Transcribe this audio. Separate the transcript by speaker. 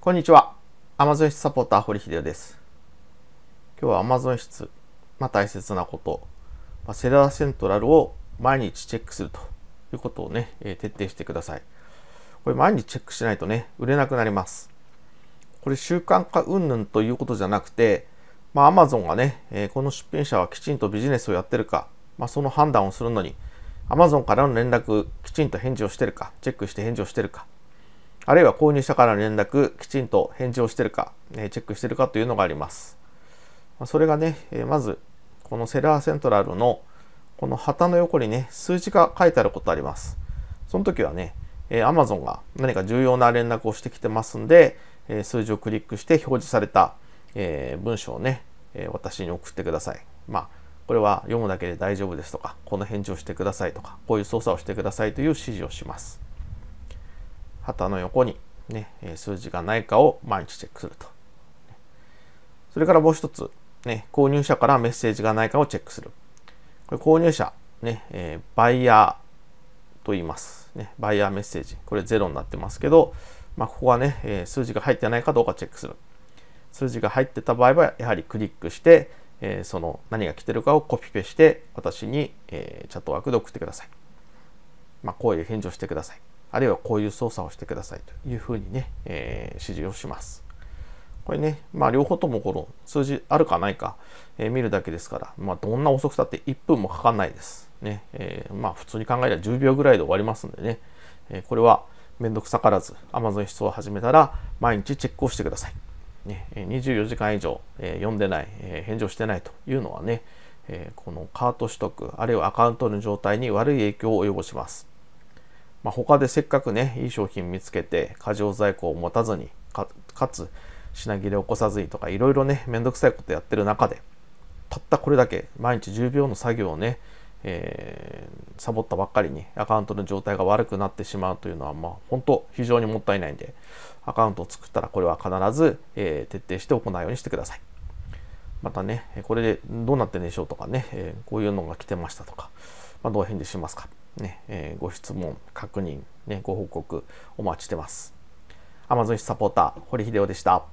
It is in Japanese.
Speaker 1: こんにちは。Amazon 室サポーター、堀秀夫です。今日は Amazon 室、まあ、大切なこと、まあ、セラーセントラルを毎日チェックするということをね、えー、徹底してください。これ毎日チェックしないとね、売れなくなります。これ習慣化云々ということじゃなくて、まあ、Amazon がね、えー、この出品者はきちんとビジネスをやってるか、まあ、その判断をするのに、Amazon からの連絡、きちんと返事をしてるか、チェックして返事をしてるか、あるいは購入者からの連絡、きちんと返事をしているか、えチェックしているかというのがあります。それがね、えまず、このセラーセントラルのこの旗の横にね、数字が書いてあることあります。その時はね、えマゾンが何か重要な連絡をしてきてますんで、え数字をクリックして表示された、え文章をね、え私に送ってください。まあ、これは読むだけで大丈夫ですとか、この返事をしてくださいとか、こういう操作をしてくださいという指示をします。旗の横に、ね、数字がないかを毎日チェックすると。それからもう一つ、ね、購入者からメッセージがないかをチェックする。これ購入者、ねえー、バイヤーと言います、ね。バイヤーメッセージ。これ0になってますけど、まあ、ここはね、えー、数字が入ってないかどうかチェックする。数字が入ってた場合は、やはりクリックして、えー、その何が来てるかをコピペして、私に、えー、チャットワークで送ってください。まあ、声で返事をしてください。あるいはこういう操作をしてくださいというふうにね、えー、指示をします。これね、まあ両方ともこの数字あるかないか、えー、見るだけですから、まあどんな遅くたって1分もかかんないです。ね、えー、まあ普通に考えれば10秒ぐらいで終わりますんでね、えこれはめんどくさからず Amazon 出を始めたら毎日チェックをしてください。ね、24時間以上、え読んでない、え返上してないというのはね、えこのカート取得、あるいはアカウントの状態に悪い影響を及ぼします。まあ、他でせっかくねいい商品見つけて過剰在庫を持たずにかつ品切れを起こさずにとかいろいろねめんどくさいことやってる中でたったこれだけ毎日10秒の作業をね、えー、サボったばっかりにアカウントの状態が悪くなってしまうというのはまあ本当非常にもったいないんでアカウントを作ったらこれは必ず、えー、徹底して行うようにしてください。またね、これでどうなってんでしょうとかね、えー、こういうのが来てましたとか、まあ、どう返事しますか。ね、えー、ご質問、確認、ね、ご報告お待ちしてます。Amazon サポーター、堀秀夫でした。